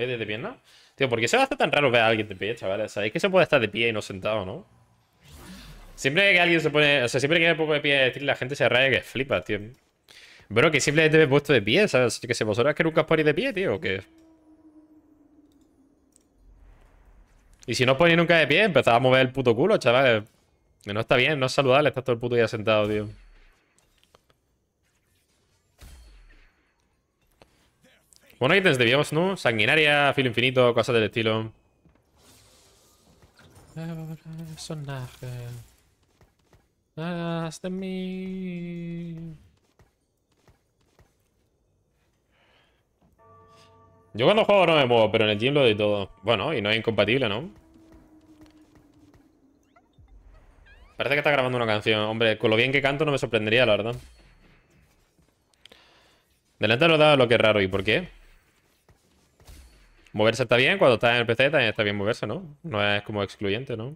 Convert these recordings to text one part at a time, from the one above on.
de ¿Eh? ¿Desde no? Tío, ¿por qué se va a hacer tan raro ver a alguien de pie, chavales? ¿Sabéis que se puede estar de pie y no sentado, ¿no? Siempre que alguien se pone... O sea, siempre que un poco de pie, la gente se raya que flipa, tío. Bro, que siempre me he puesto de pie, ¿sabes? Que se vosotras que nunca os ponéis de pie, tío, ¿o qué? Y si no os ponéis nunca de pie, empezaba a mover el puto culo, chavales. Que no está bien, no es saludable estar todo el puto día sentado, tío. Bueno, ítems de Dios, ¿no? Sanguinaria, filo infinito, cosas del estilo. Yo cuando juego no me muevo, pero en el gym de todo. Bueno, y no es incompatible, ¿no? Parece que está grabando una canción. Hombre, con lo bien que canto no me sorprendería, la verdad. Delante de he dado lo que es raro. ¿Y por qué? Moverse está bien, cuando está en el PC también está bien moverse, ¿no? No es como excluyente, ¿no?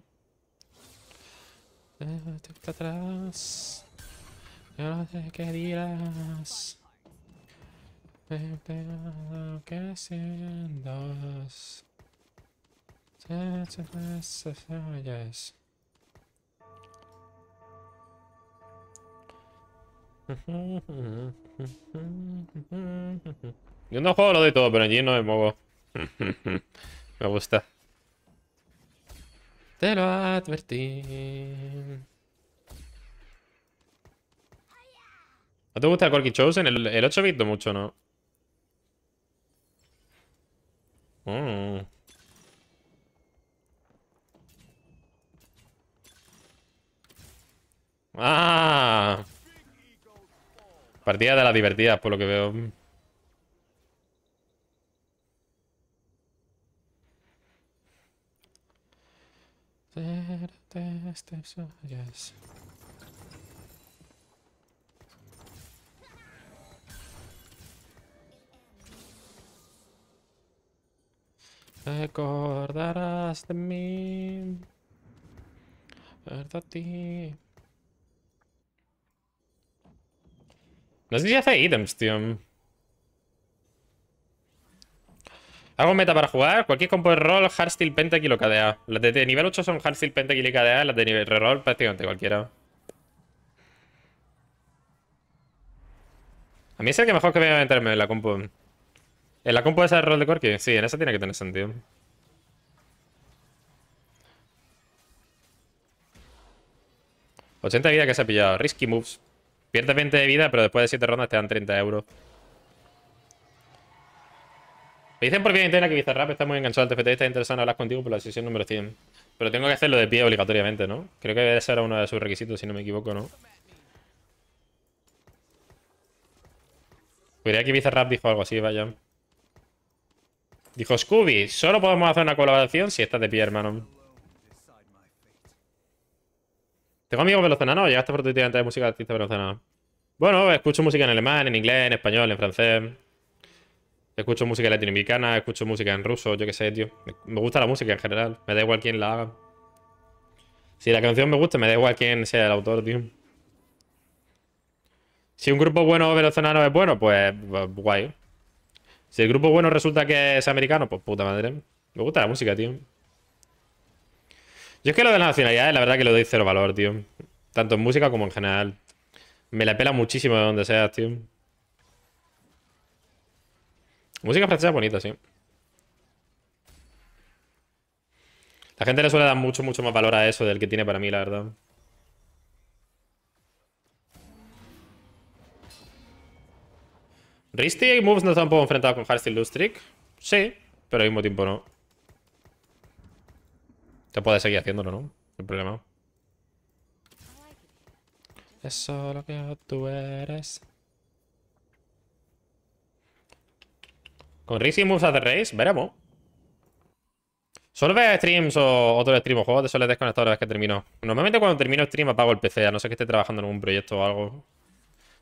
Yo no juego lo de todo, pero allí no me muevo. Me gusta. Te lo advertí. ¿No te gusta el shows Chosen? El, el 8-bit mucho, ¿no? Mm. ¡Ah! Partida de la divertidas, por lo que veo. Yes. Recordarás de mí, verdad ti. No zdíš, že to je idem Hago meta para jugar. Cualquier compo de rol, hardstyle, pentakill o KDA. Las de, nivel 8 son hardstyle, pentakill y KDA. Las de nivel reroll prácticamente cualquiera. A mí es el que mejor que voy a meterme en la compo. ¿En la compo esa de rol de Corky? Sí, en esa tiene que tener sentido. ¿80 de vida que se ha pillado? Risky moves. Pierde 20 de vida, pero después de 7 rondas te dan 30 euros. Me dicen por vía interna que Bizarrap está muy enganchado al TFT y está interesado en hablar contigo por la sesión número 100. Pero tengo que hacerlo de pie obligatoriamente, ¿no? Creo que debe ser uno de sus requisitos, si no me equivoco, ¿no? Cuidado pues que Bizarrap dijo algo así, vaya. Dijo Scooby, solo podemos hacer una colaboración si estás de pie, hermano. Tengo amigos velocenanos, llegaste por tu de música de artista velozana. Bueno, escucho música en alemán, en inglés, en español, en francés. Escucho música latinoamericana, escucho música en ruso, yo qué sé, tío. Me gusta la música en general, me da igual quién la haga. Si la canción me gusta, me da igual quién sea el autor, tío. Si un grupo bueno venezolano es bueno, pues, pues guay. Si el grupo bueno resulta que es americano, pues puta madre. Me gusta la música, tío. Yo es que lo de la nacionalidad, la verdad que lo doy cero valor, tío. Tanto en música como en general. Me la pela muchísimo de donde seas, tío. Música francesa bonita, sí. La gente le suele dar mucho, mucho más valor a eso del que tiene para mí, la verdad. ¿Risty y Moves no están un poco enfrentados con Hearthstone Lustrick? Sí, pero al mismo tiempo no. Te puedes seguir haciéndolo, ¿no? El problema. Eso lo que tú eres. Con Ricky Musa de Race, veremos. Solo ves streams o otros streams o juegos de soles desconectar una vez que termino. Normalmente cuando termino stream apago el PC, a no ser que esté trabajando en algún proyecto o algo.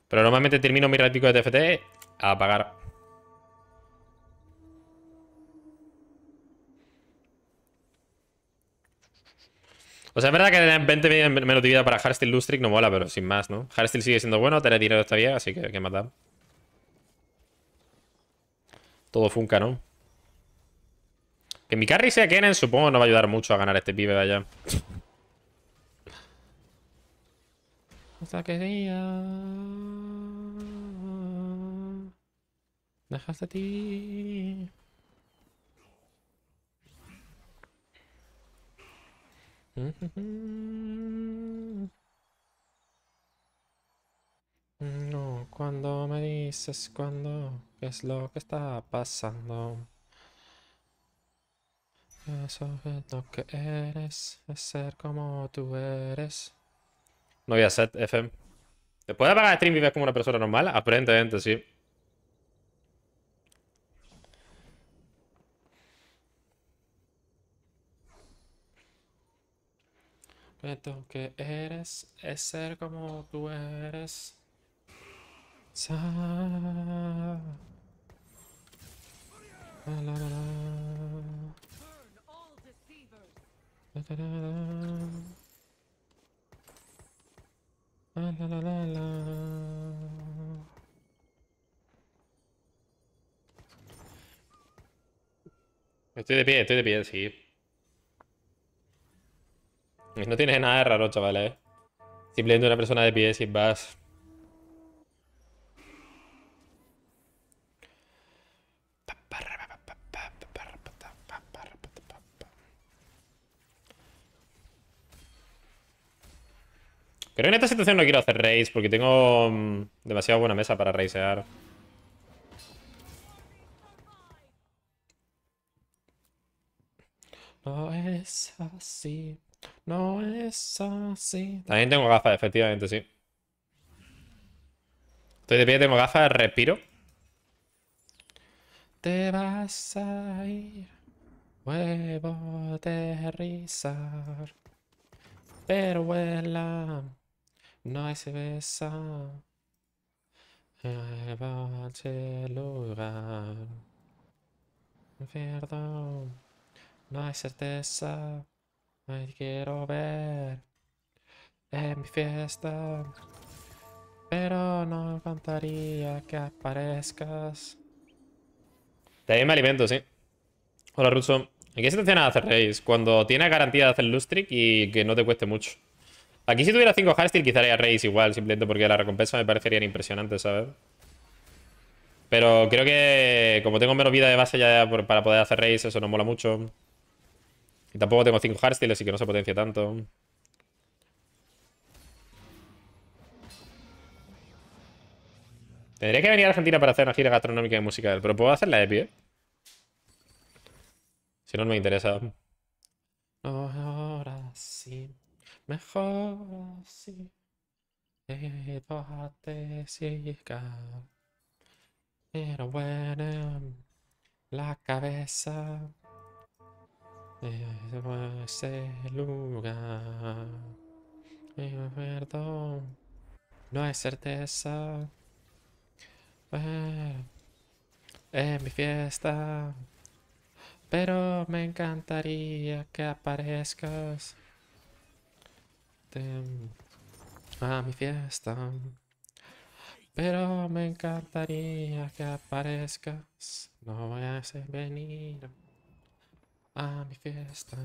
Pero normalmente termino mi ratico de TFT a apagar. O sea, es verdad que tener 20 menos de vida para Steel Lustric no mola, pero sin más, ¿no? Hardstyle sigue siendo bueno, tener dinero está bien, así que qué más da. Todo funka, ¿no? Que mi carry sea Kennen supongo no va a ayudar mucho a ganar este pibe de allá. Hasta que día... Dejaste a ti... Mm, mm, mm. No, cuando me dices cuando, qué es lo que está pasando. Eso es que eres, es ser como tú eres. No voy a set, FM. ¿Te puedes apagar el stream como una persona normal, aparentemente sí. Pues lo que eres es ser como tú eres. Estoy de pie, estoy de pie, sí. No tienes nada de raro, chavales. Eh. Simplemente una persona de pie sin vas. Creo que en esta situación no quiero hacer raise porque tengo mm, demasiado buena mesa para raisear. No es así, no es así. También tengo gafas, efectivamente, sí. Estoy de pie, tengo gafas, respiro. Te vas a ir, huevo de risar. pero vuela. No va cerveza el lugar. no hay certeza. Ay, quiero ver en mi fiesta. Pero no encantaría que aparezcas. ahí me alimento, sí. Hola, Russo ¿En qué situación nada hacer, Cuando tiene garantía de hacer Lustric y que no te cueste mucho. Aquí si tuviera 5 hardstyle quizá haría Raze igual, simplemente porque la recompensa me parecería impresionante, ¿sabes? Pero creo que como tengo menos vida de base ya para poder hacer Raze, eso no mola mucho. Y tampoco tengo 5 hardstyle, así que no se potencia tanto. Tendría que venir a Argentina para hacer una gira gastronómica y musical, pero puedo hacerla la EPI, ¿eh? Si no, no me interesa. Ahora sí. Mejor así. te ciega. Pero bueno, la cabeza es ese lugar. perdón, no hay certeza. Bueno, mi fiesta. Pero me encantaría que aparezcas. Este, a ah, mi fiesta. Pero me encantaría que aparezcas. No voy a venir a mi fiesta.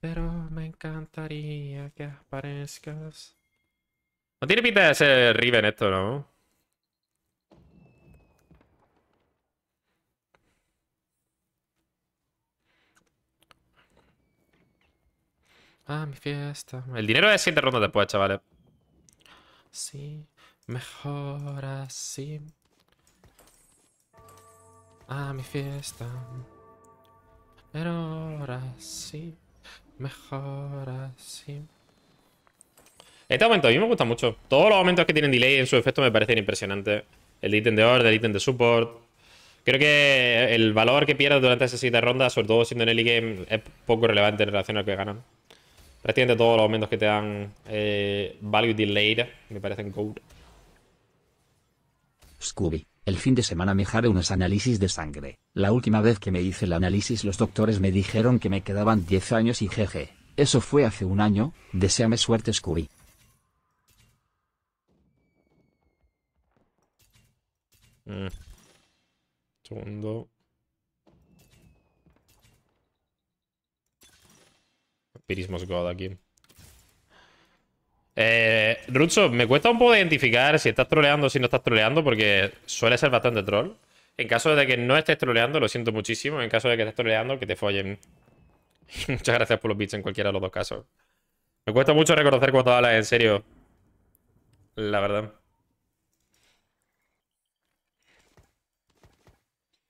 Pero me encantaría que aparezcas. No tiene pinta de ser Riven esto, ¿no? Ah, mi fiesta. El dinero es siete rondas después, chavales. Sí, mejor así. Ah, mi fiesta. Pero ahora sí, mejor así. Este aumento a mí me gusta mucho. Todos los aumentos que tienen delay en su efecto me parecen impresionantes. El ítem de orden, el ítem de support. Creo que el valor que pierdes durante esas siete rondas, sobre todo siendo en el game, es poco relevante en relación al que ganan. Prácticamente todos los aumentos que te dan eh, Value Delayed me parecen gold. Scooby. El fin de semana me haré unos análisis de sangre. La última vez que me hice el análisis los doctores me dijeron que me quedaban 10 años y jeje. Eso fue hace un año. Deseame suerte Scooby. Mm. Segundo. Pirismos God aquí. Eh, me cuesta un poco identificar si estás troleando o si no estás troleando, porque suele ser bastante troll. En caso de que no estés troleando, lo siento muchísimo. En caso de que estés troleando, que te follen. Muchas gracias por los bits en cualquiera de los dos casos. Me cuesta mucho reconocer cuando hablas en serio. La verdad.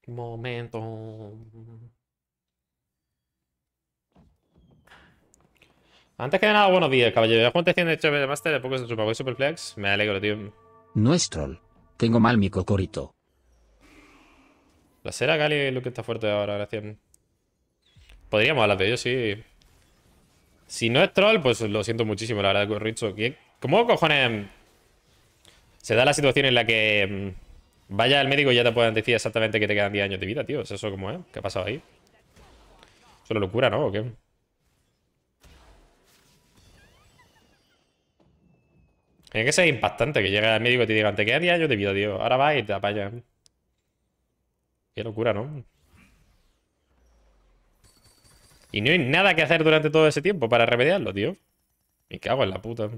Momento. Antes que nada, buenos días, caballero. ¿Ya te de hecho de Master de Pocos de Superflex? Me alegro, tío. No es troll. Tengo mal mi cocorito. La sera, Gali es lo que está fuerte ahora, gracias. Podríamos hablar de ello, sí. Si no es troll, pues lo siento muchísimo, la verdad, Richo. ¿Cómo cojones mm, se da la situación en la que mm, vaya al médico y ya te puedan decir exactamente que te quedan 10 años de vida, tío? ¿Es eso cómo es? ¿Qué ha pasado ahí? Es una locura, ¿no? ¿O qué? Tiene que ser impactante que llegue al médico y te digan, te queda 10 yo te vida, tío. Ahora va y te apayas. Qué locura, ¿no? Y no hay nada que hacer durante todo ese tiempo para remediarlo, tío. Me cago en la puta.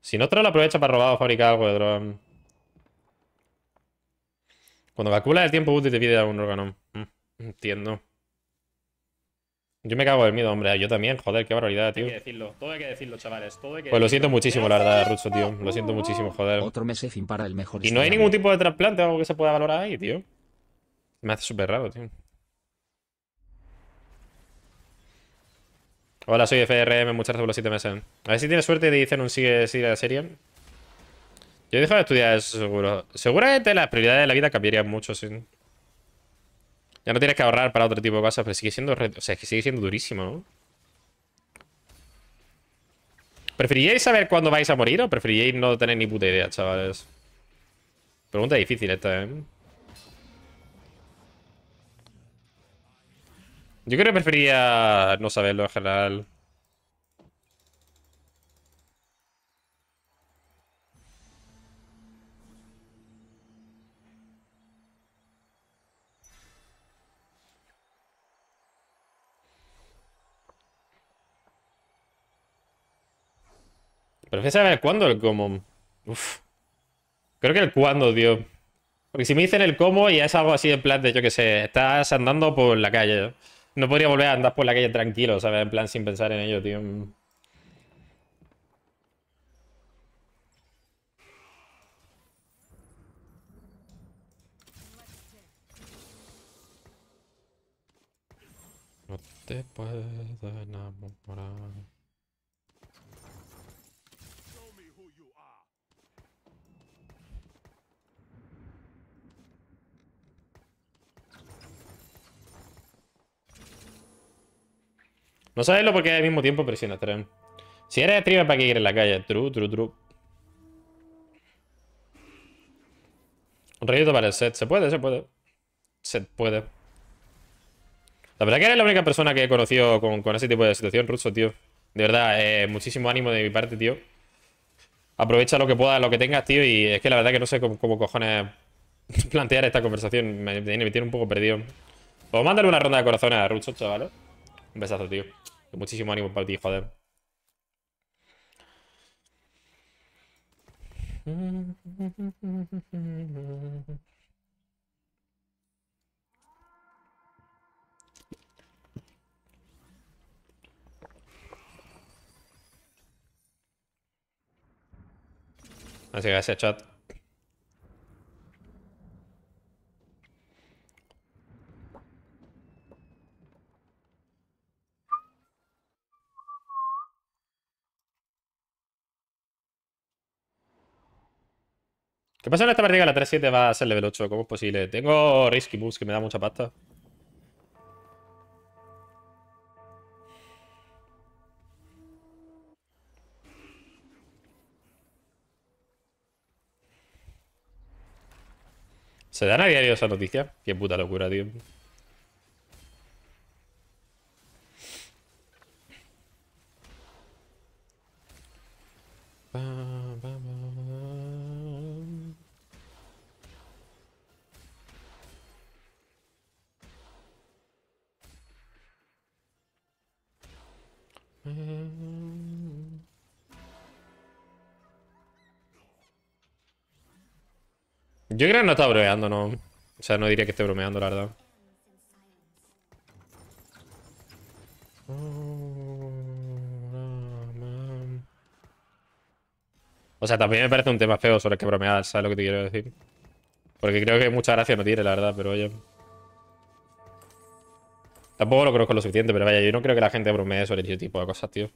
Si no, trae lo aprovecha para robar o fabricar algo de droga. Cuando calcula el tiempo útil te pide de un órgano. Mm, entiendo. Yo me cago del miedo, hombre. Yo también, joder, qué barbaridad, tío. hay que decirlo, chavales. pues lo siento muchísimo, la verdad, Rucho, tío. Lo siento muchísimo, joder. Otro mes sin para el mejor. Y no hay ningún tipo de trasplante o algo que se pueda valorar ahí, tío. Me hace súper raro, tío. Hola, soy FRM, muchas gracias por los 7 meses. A ver si tienes suerte y te dicen un sigue, sigue la serie. Yo he dejado de estudiar eso, seguro. Seguramente las prioridades de la vida cambiarían mucho, sí. Ya no tienes que ahorrar para otro tipo de cosas, pero sigue siendo... O sea, que sigue siendo durísimo, ¿no? ¿Preferiríais saber cuándo vais a morir o preferiríais no tener ni puta idea, chavales? Pregunta difícil esta, ¿eh? Yo creo que preferiría no saberlo en general. Pero fíjate saber cuándo el cómo. Creo que el cuándo, tío. Porque si me dicen el cómo, Y es algo así en plan de, yo que sé, estás andando por la calle. No podría volver a andar por la calle tranquilo, ¿sabes? En plan sin pensar en ello, tío. No te puedes enamorar. No sabes lo porque al mismo tiempo presiona tren. Si eres streamer, ¿para que ir en la calle? True, true, true. Un rayito para el set. Se puede, se puede. Se puede. La verdad que eres la única persona que he conocido con, ese tipo de situación, Russo, tío. De verdad, eh, muchísimo ánimo de mi parte, tío. Aprovecha lo que puedas, lo que tengas, tío. Y es que la verdad que no sé cómo, cojones plantear esta conversación. Me, tiene un poco perdido. Puedo mandarle una ronda de corazones a Russo, chaval eh. Un besazo, tío. muchísimo ánimo para ti, joder. Así que gracias, chat. ¿Qué pasa en esta partida la 3-7 va a ser level 8? ¿Cómo es posible? Tengo Risky Moves que me da mucha pasta. ¿Se dan a diario esa noticia? Qué puta locura, tío. Yo creo que no está bromeando, no. O sea, no diría que esté bromeando, la verdad. O sea, también me parece un tema feo sobre el que bromear, ¿sabes lo que te quiero decir? Porque creo que mucha gracia no tiene, la verdad, pero oye. Tampoco lo conozco lo suficiente, pero vaya, yo no creo que la gente bromee sobre ese tipo de cosas, tío.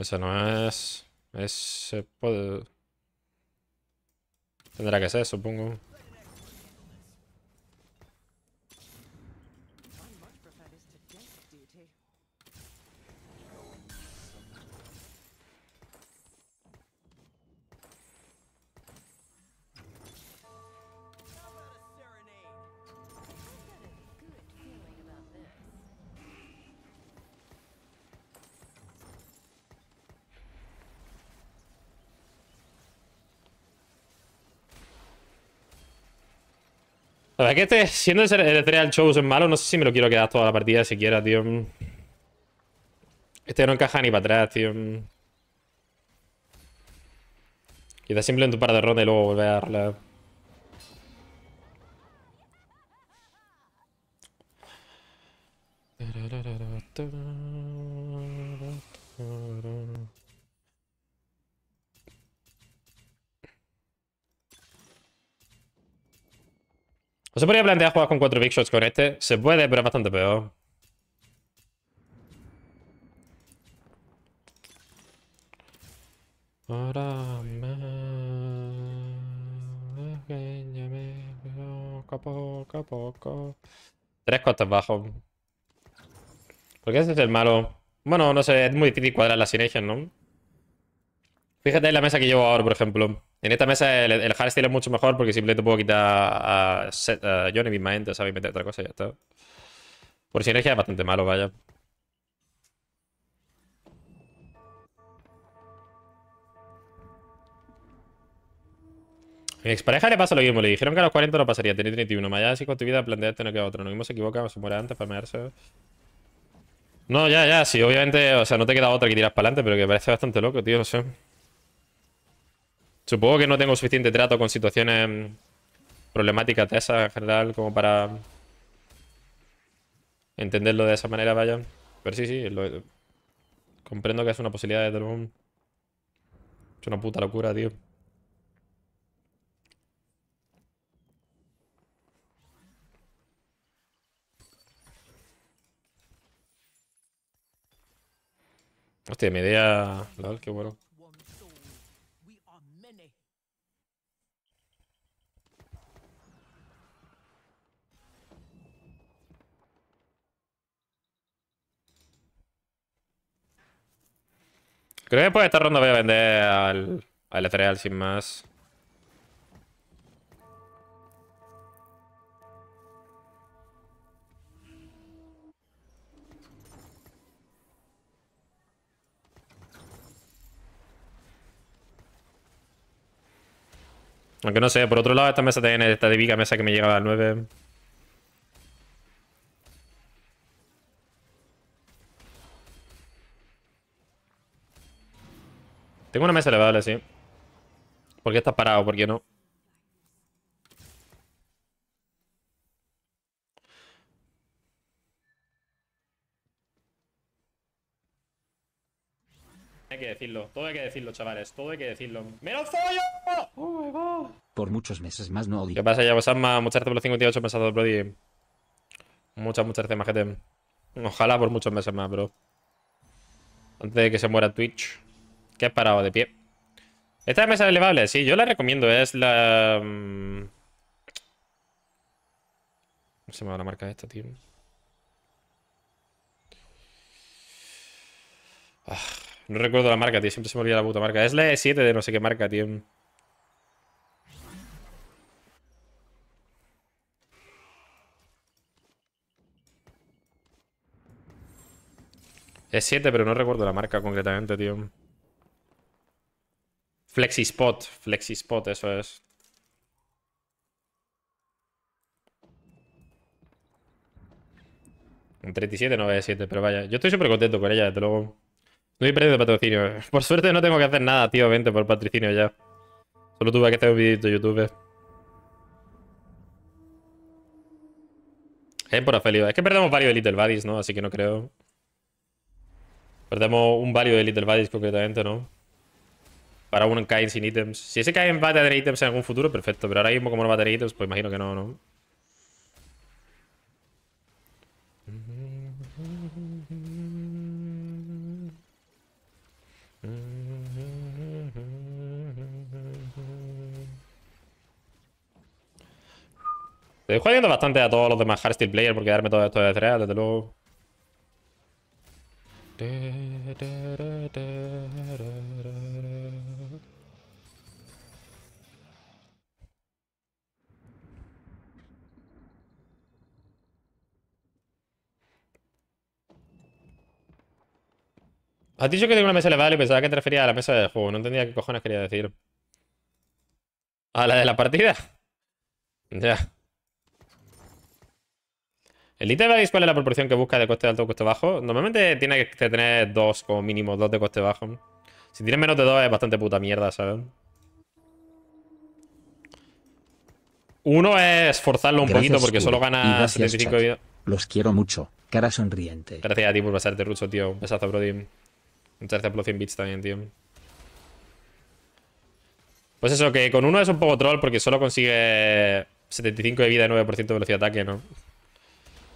Eso no es... Es... Eh, tendrá que ser, supongo. verdad que este, siendo el Ethereal es malo, no sé si me lo quiero quedar toda la partida siquiera, tío. Este no encaja ni para atrás, tío. Quizás simplemente un par de rondas y luego volver a arreglar. se podría plantear jugar con 4 big shots con este. Se puede, pero es bastante peor. Ahora poco a poco. Tres costes bajos. Porque ese es el malo. Bueno, no sé, es muy difícil cuadrar la sinergia, ¿no? Fíjate en la mesa que llevo ahora, por ejemplo. En esta mesa el, hardstyle es mucho mejor porque simplemente puedo quitar a, set, a Johnny Mind, ¿sabes? Y meter otra cosa y ya está. Por sinergia es bastante malo, vaya. A mi expareja le pasa lo mismo. Le dijeron que a los 40 no pasaría. Tenía 31. Más allá si con tu vida planteaste no queda otro. No mismo se se muere antes, para mearse No, ya, ya. Sí, obviamente, o sea, no te queda otra que tiras para adelante, pero que parece bastante loco, tío. No sé. Supongo que no tengo suficiente trato con situaciones mm, problemáticas de esa en general como para entenderlo de esa manera, vaya. Pero sí, sí, comprendo que es una posibilidad de drone. Es una puta locura, tío. Hostia, mi idea... Lol, qué bueno. Creo que después de esta ronda voy a vender al, al sin más. Aunque no sé, por otro lado, esta mesa tiene esta típica mesa que me llegaba al 9. Tengo una mesa elevada, sí. ¿Por qué estás parado? ¿Por qué no? Hay que decirlo, todo hay que decirlo, chavales, todo hay que decirlo. ¡Me lo follo! ¡Oh, my God! Por muchos meses más no odio. ¿Qué pasa, ya Osama? Pues muchas gracias por los 58 pensado, Brody. Muchas, muchas gracias, majete. Ojalá por muchos meses más, bro. Antes de que se muera Twitch que ha parado de pie. Esta mesa elevable, sí, yo la recomiendo. Es la... No mm, se me va la marca esta, tío? Ah, no recuerdo la marca, tío. Siempre se me olvida la puta marca. Es la E7 de no sé qué marca, tío. Es 7, pero no recuerdo la marca concretamente, tío. Flexispot, Flexispot, eso es. En 37, 97, pero vaya. Yo estoy súper contento con ella, desde luego. No he perdido patrocinio. Por suerte no tengo que hacer nada, tío. Vente por patrocinio ya. Solo tuve que hacer un videito de YouTube. por Es que perdemos varios de Little Buddies, ¿no? Así que no creo. Perdemos un varios de Little Buddies concretamente, ¿no? Para uno en sin ítems. Si ese cae en a de ítems en algún futuro, perfecto. Pero ahora mismo como no va a ítems, pues imagino que no, ¿no? Estoy jugando bastante a todos los demás style players porque darme todo esto de 3, e desde luego. Has dicho que tengo una mesa elevada y pensaba que te refería a la mesa de juego. No entendía qué cojones quería decir. ¿A la de la partida? Ya. ¿El ítem veis cuál es la proporción que busca de coste alto o coste bajo? Normalmente tiene que tener dos como mínimo, dos de coste bajo. Si tienes menos de dos es bastante puta mierda, ¿sabes? Uno es forzarlo un poquito porque solo gana 75 vida. Los quiero mucho. Cara sonriente. Gracias a ti por pasarte, ruso, tío. besazo, Brody. Un gracias por bits también, tío. Pues eso, que con uno es un poco troll porque solo consigue 75 de vida y 9% de velocidad de ataque, ¿no?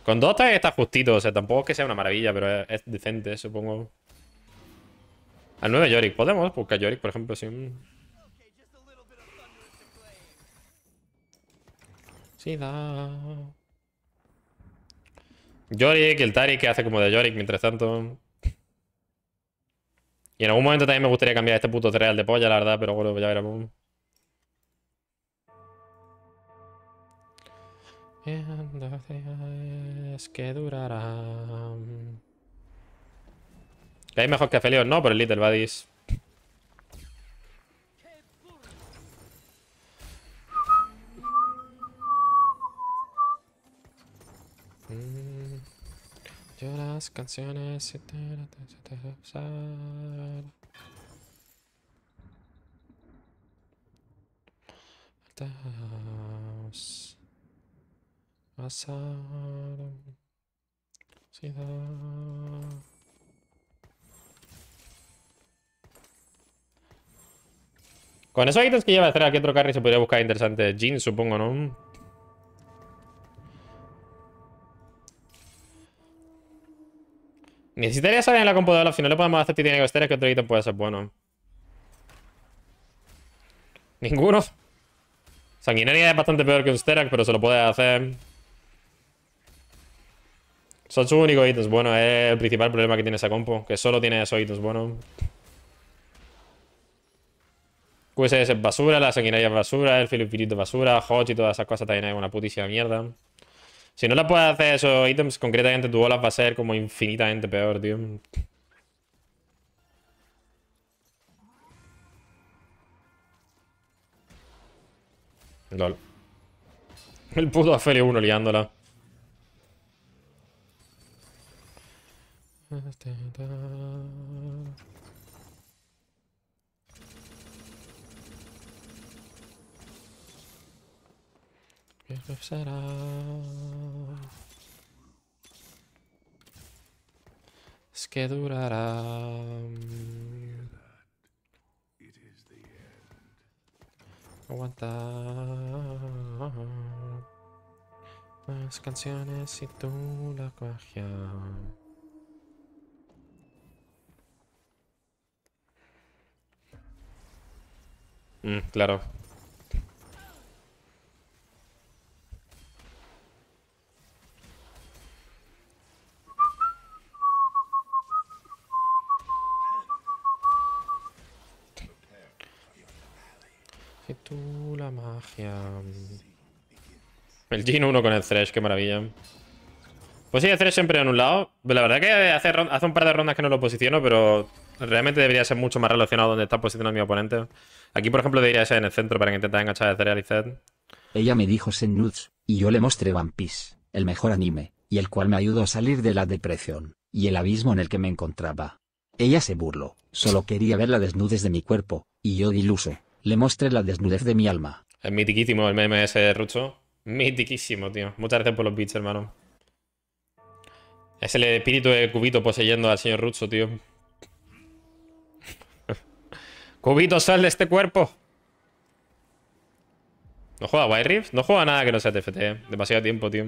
Con dos está, está justito, o sea, tampoco es que sea una maravilla, pero es, decente, supongo. Al 9 Yorick, podemos buscar Yorick, por ejemplo, sí Sí, da... Yorick, el Tari que hace como de Yorick mientras tanto. Y en algún momento también me gustaría cambiar este puto real de polla, la verdad, pero bueno, ya veremos. Es que durará. ¿Qué hay mejor que Felios, no, por el Little Buddies. Mm. Yo las canciones y te, te, usar. da. Con esos ítems que lleva a hacer aquí otro carry se podría buscar interesante. Jin, supongo, ¿no? Necesitaría salir en la computadora, al final le podemos hacer tiene que Sterak que otro ítem puede ser bueno. Ninguno. Sanguinaria es bastante peor que un Sterak, pero se lo puede hacer. Son sus únicos ítems bueno, Es el principal problema que tiene esa compo. Que solo tiene esos ítems bueno. QSS es basura, la sanguinaria es basura, el Pirito es basura, Hodge y todas esas cosas también es una putísima mierda. Si no la puedes hacer esos ítems, concretamente tu bola va a ser como infinitamente peor, tío. LOL. El puto hacer 1 liándola. será? Es que durará. Aguantar las canciones y tú la magia. Mm, claro. tú la magia. El Gino 1 con el Thresh, qué maravilla. Pues sí, el Thresh siempre en un lado. La verdad que hace, hace un par de rondas que no lo posiciono, pero realmente debería ser mucho más relacionado donde está posicionado mi oponente. Aquí, por ejemplo, debería ser en el centro para que intentara enganchar a Cereal y Zed. Ella me dijo Sen Nudes, y yo le mostré One Piece, el mejor anime, y el cual me ayudó a salir de la depresión, y el abismo en el que me encontraba. Ella se burló, solo quería ver la desnudez de mi cuerpo, y yo diluso, le mostré la desnudez de mi alma. Es mitiquísimo el meme ese de Rucho. Mitiquísimo, tío. Muchas gracias por los bits, hermano. Es el espíritu de Cubito poseyendo al señor Rucho, tío. Cubito, sal de este cuerpo. ¿No juega White Rift? No juega nada que no sea TFT. ¿eh? Demasiado tiempo, tío.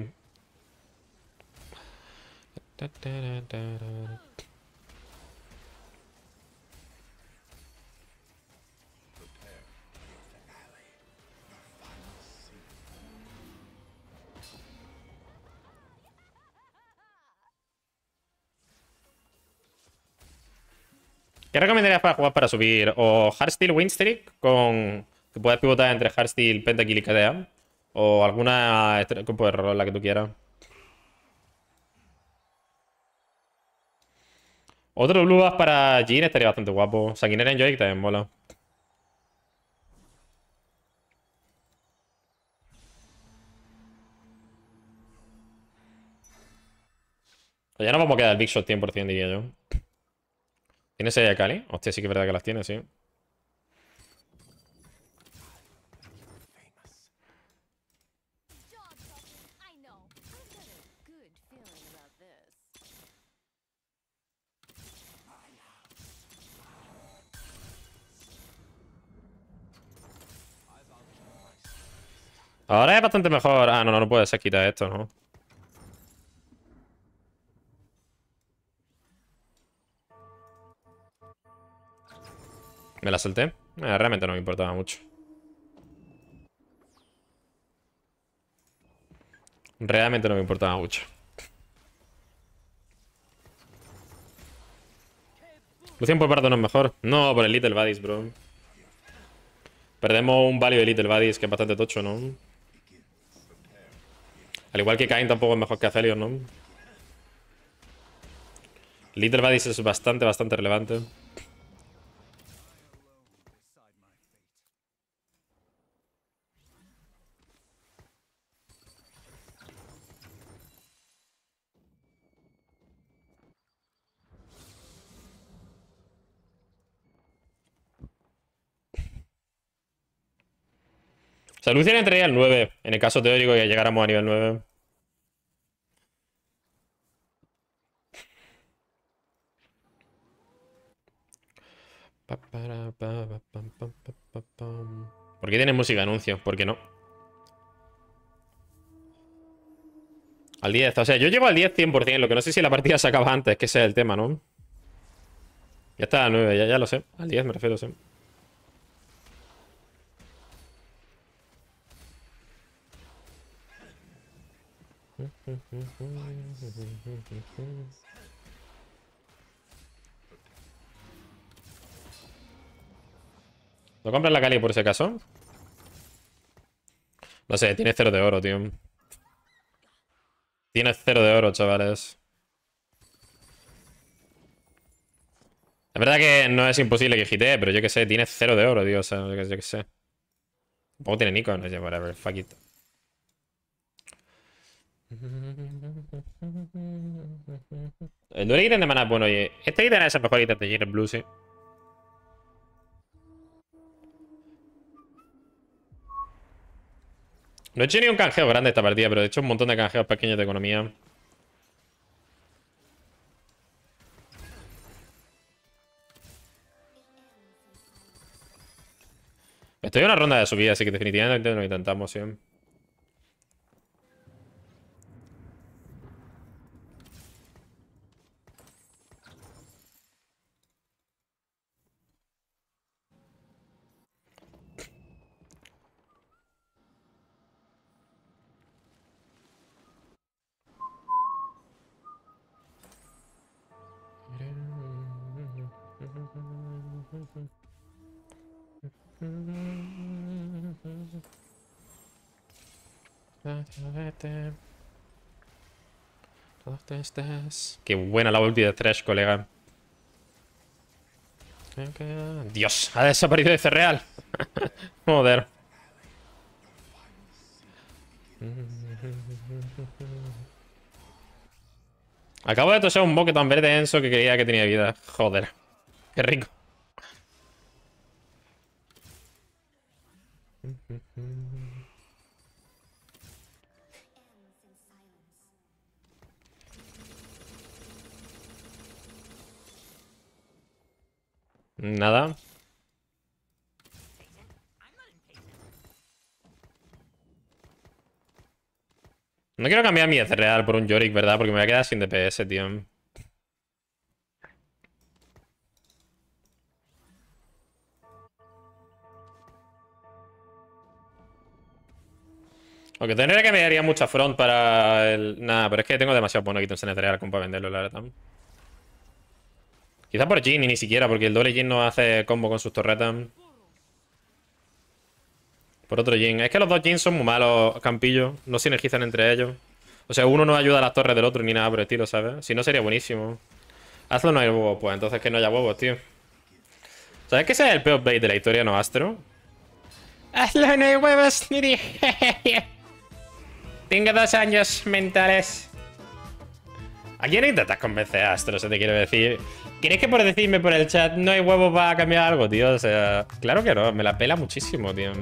¿Qué recomendarías para jugar para subir? ¿O Hardsteel Windstreak, con... que puedes pivotar entre Hardsteel, Pentakill y KDA? ¿O alguna rol, la que tú quieras? Otro Blue para Jin estaría bastante guapo. Sanguinera en Joy también mola. Pues ya no vamos a quedar el Big Shot 100%, diría yo. ¿Tiene ese Cali? Hostia, sí que es verdad que las tiene, sí. Ahora es bastante mejor. Ah, no, no, no ser, quitar esto, ¿no? Me la salté. Eh, realmente no me importaba mucho. Realmente no me importaba mucho. Lucian por parto no es mejor. No, por el Little Buddies, bro. Perdemos un value de Little Buddies que es bastante tocho, ¿no? Al igual que Kain tampoco es mejor que Azelion, ¿no? Little Buddies es bastante, bastante relevante. Salud sea, Lucian entraría al 9, en el caso teórico que llegáramos a nivel 9. ¿Por qué tiene música anuncio? ¿Por qué no? Al 10, o sea, yo llevo al 10 100%, lo que no sé si la partida se acaba antes, que sea el tema, ¿no? Ya está al 9, ya, ya lo sé. Al 10 me refiero, sí. ¿Lo compras la Cali por si acaso? No sé, tiene cero de oro, tío. Tiene cero de oro, chavales. La verdad que no es imposible que gite, pero yo que sé, tiene cero de oro, tío. O sea, yo que, sé. Tampoco tiene Nikon, no sé, whatever, fuck it. No le ítem de mana bueno, Este ítem es el mejor ítem de Jiren Blue, ¿eh? No he hecho ni un canjeo grande esta partida, pero he hecho un montón de canjeos pequeños de economía. Estoy en una ronda de subida, así que definitivamente lo intentamos, sí. ¿eh? Qué buena la ulti de Thresh, colega. Dios, ha desaparecido de este real Joder. Acabo de toser un boque tan verde denso que creía que tenía vida. Joder. Qué rico. nada. No quiero cambiar mi real por un Yorick, ¿verdad? Porque me voy a quedar sin DPS, tío. Aunque tendría que me daría mucha front para el... Nada, pero es que tengo demasiado bono aquí en Ezreal como para venderlo, la verdad. Quizá por Jin ni ni siquiera, porque el doble Jin no hace combo con sus torretas. Por otro Jin. Es que los dos Jin son muy malos, Campillo. No sinergizan entre ellos. O sea, uno no ayuda a las torres del otro ni nada por el estilo, ¿sabes? Si no, sería buenísimo. Hazlo no hay huevos, pues entonces que no haya huevos, tío. ¿Sabes que ese es el peor bait de la historia, no Astro? Hazlo no hay huevos, Niri. Tengo dos años mentales. ¿A quién intentas convencer a Astro? Se te quiere decir. ¿Crees que por decirme por el chat no hay huevos va a cambiar algo, tío? O sea, claro que no, me la pela muchísimo, tío.